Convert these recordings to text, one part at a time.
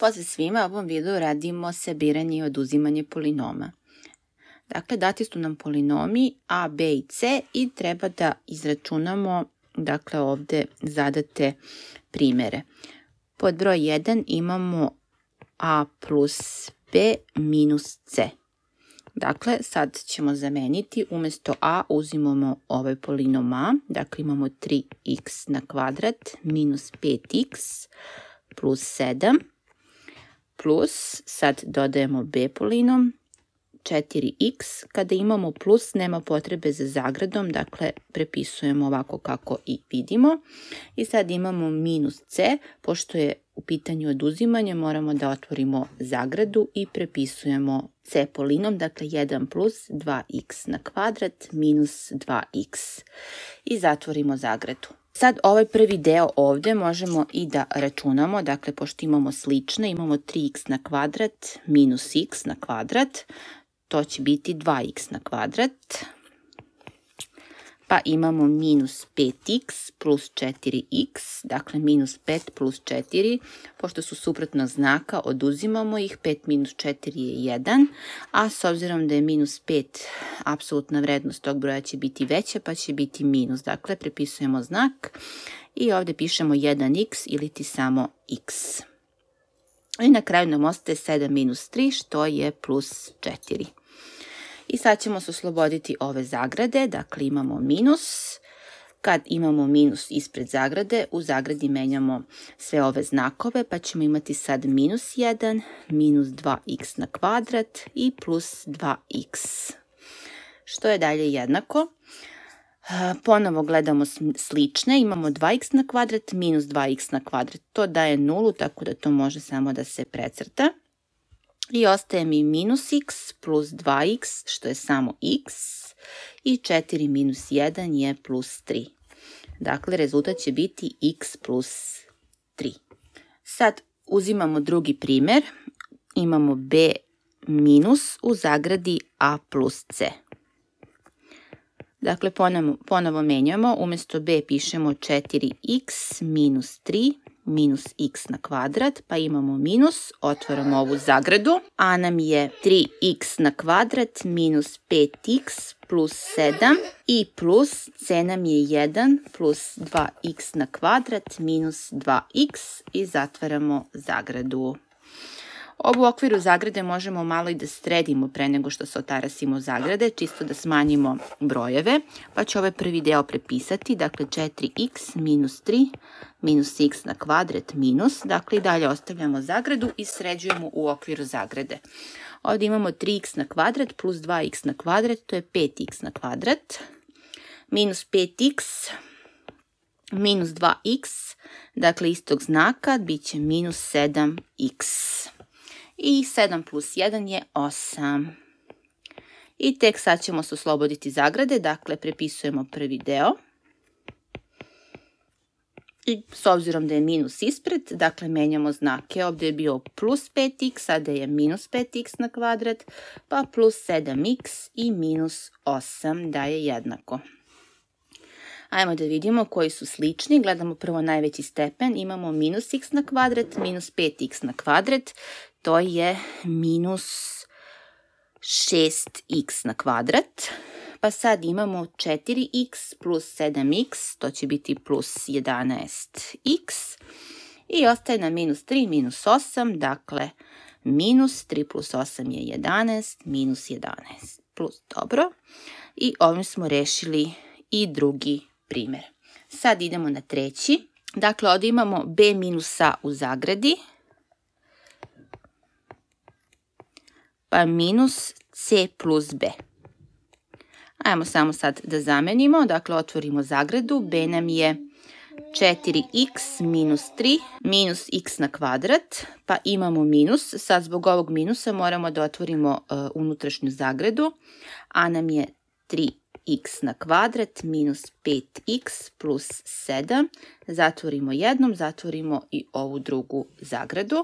Posle svima u ovom videu radimo sabiranje i oduzimanje polinoma. Dakle, dati su nam polinomi a, b i c i treba da izračunamo, dakle ovde zadate primere. Pod broj 1 imamo a plus b minus c. Dakle, sad ćemo zameniti, umesto a uzimamo ovaj polinom a, dakle imamo 3x na kvadrat minus 5x plus 7 plus, sad dodajemo b polinom, 4x, kada imamo plus nema potrebe za zagradom, dakle prepisujemo ovako kako i vidimo. I sad imamo minus c, pošto je u pitanju oduzimanja moramo da otvorimo zagradu i prepisujemo c polinom, dakle 1 plus 2x na kvadrat minus 2x. I zatvorimo zagradu. Sad ovaj prvi deo ovde možemo i da računamo, dakle pošto imamo slične, imamo 3x na kvadrat minus x na kvadrat, to će biti 2x na kvadrat pa imamo minus 5x plus 4x, dakle minus 5 plus 4, pošto su suprotna znaka, oduzimamo ih, 5 minus 4 je 1, a s obzirom da je minus 5, apsolutna vrednost tog broja će biti veća, pa će biti minus, dakle prepisujemo znak i ovde pišemo 1x ili ti samo x. I na kraju nam ostaje 7 minus 3, što je plus 4. I sad ćemo se osloboditi ove zagrade, dakle imamo minus. Kad imamo minus ispred zagrade, u zagradi menjamo sve ove znakove, pa ćemo imati sad minus 1, minus 2x na kvadrat i plus 2x. Što je dalje jednako? Ponovo gledamo slične, imamo 2x na kvadrat minus 2x na kvadrat. To daje nulu, tako da to može samo da se precrta i ostaje mi minus x plus 2x, što je samo x, i 4 minus 1 je plus 3. Dakle, rezultat će biti x plus 3. Sad uzimamo drugi primer. Imamo b minus u zagradi a plus c. Dakle, ponovo, ponovo menjamo. Umesto b pišemo 4x minus 3 minus x na kvadrat, pa imamo minus, otvaramo ovu zagradu, a nam je 3x na kvadrat minus 5x plus 7 i plus c nam je 1 plus 2x na kvadrat minus 2x i zatvaramo zagradu. Ovo u okviru zagrade možemo malo i da sredimo pre nego što se otarasimo zagrade, čisto da smanjimo brojeve, pa ću ovaj prvi deo prepisati, dakle 4x minus 3 minus x na kvadrat minus, dakle i dalje ostavljamo zagradu i sređujemo u okviru zagrade. Ovdje imamo 3x na kvadrat plus 2x na kvadrat, to je 5x na kvadrat, minus 5x minus 2x, dakle istog znaka, bit će minus 7x i 7 plus 1 je 8. I tek sad ćemo se osloboditi zagrade, dakle prepisujemo prvi deo. I s obzirom da je minus ispred, dakle menjamo znake. Ovdje je bio plus 5x, sada je minus 5x na kvadrat, pa plus 7x i minus 8 je jednako. Ajmo da vidimo koji su slični. Gledamo prvo najveći stepen. Imamo minus x na kvadrat, minus 5x na kvadrat to je minus 6x na kvadrat. Pa sad imamo 4x plus 7x, to će biti plus 11x. I ostaje na minus 3 minus 8, dakle minus 3 plus 8 je 11, minus 11 plus dobro. I ovim smo rešili i drugi primer. Sad idemo na treći. Dakle, ovdje imamo b minusa u zagradi, pa minus c plus b. Ajmo samo sad da zamenimo, dakle otvorimo zagradu, b nam je 4x minus 3 minus x na kvadrat, pa imamo minus. Sad zbog ovog minusa moramo da otvorimo e, unutrašnju zagradu, a nam je 3x na kvadrat minus 5x plus 7. Zatvorimo jednom, zatvorimo i ovu drugu zagredu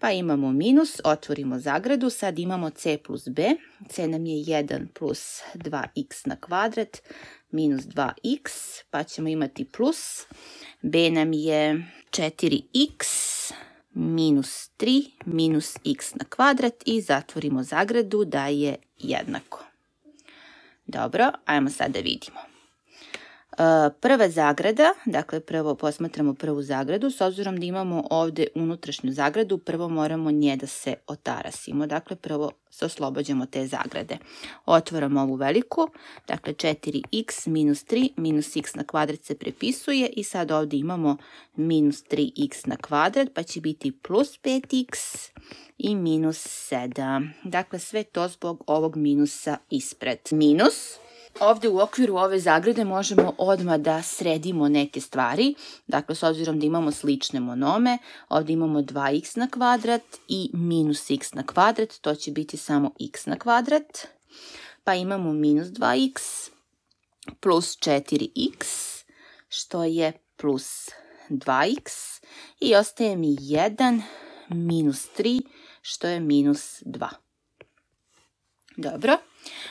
pa imamo minus, otvorimo zagradu, sad imamo c plus b, c nam je 1 plus 2x na kvadrat, minus 2x, pa ćemo imati plus, b nam je 4x, minus 3 minus x na kvadrat i zatvorimo zagradu da je jednako. Dobro, ajmo sad da vidimo. Prva zagrada, dakle prvo posmatramo prvu zagradu, s obzirom da imamo ovde unutrašnju zagradu, prvo moramo nje da se otarasimo, dakle prvo se oslobađamo te zagrade. Otvoramo ovu veliku, dakle 4x minus 3 minus x na kvadrat se prepisuje i sad ovde imamo minus 3x na kvadrat, pa će biti plus 5x i minus 7. Dakle, sve to zbog ovog minusa ispred. Minus ovde u okviru ove zagrade možemo odma da sredimo neke stvari. Dakle, s obzirom da imamo slične monome, ovde imamo 2x na kvadrat i minus x na kvadrat, to će biti samo x na kvadrat. Pa imamo minus 2x plus 4x, što je plus 2x i ostaje mi 1 minus 3, što je minus 2. Dobro.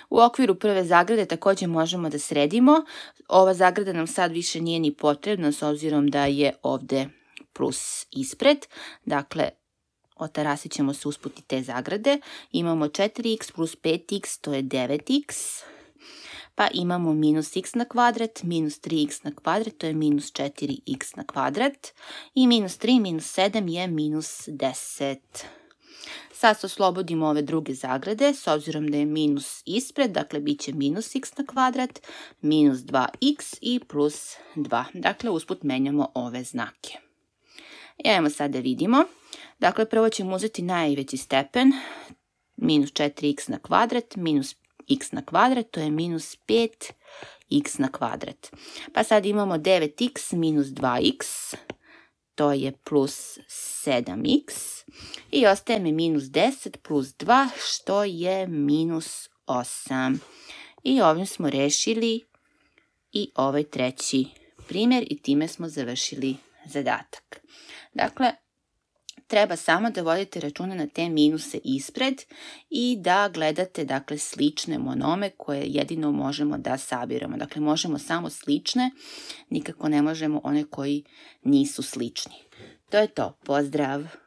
U okviru prve zagrade takođe možemo da sredimo. Ova zagrada nam sad više nije ni potrebna s obzirom da je ovde plus ispred. Dakle, otarasit ćemo se usputi te zagrade. Imamo 4x plus 5x, to je 9x. Pa imamo minus x na kvadrat, minus 3x na kvadrat, to je minus 4x na kvadrat. I minus 3 minus 7 je minus 10. Sad se oslobodimo ove druge zagrade, s obzirom da je minus ispred, dakle bit će minus x na kvadrat, minus 2x i plus 2. Dakle, usput menjamo ove znake. E, ajmo sad da vidimo. Dakle, prvo ćemo uzeti najveći stepen, minus 4x na kvadrat, minus x na kvadrat, to je minus 5x na kvadrat. Pa sad imamo 9x minus 2x, to je plus 7x i ostaje mi minus 10 plus 2 što je minus 8. I ovim smo rešili i ovaj treći primjer i time smo završili zadatak. Dakle, treba samo da vodite računa na te minuse ispred i da gledate dakle, slične monome koje jedino možemo da sabiramo. Dakle, možemo samo slične, nikako ne možemo one koji nisu slični. To je to. Pozdrav!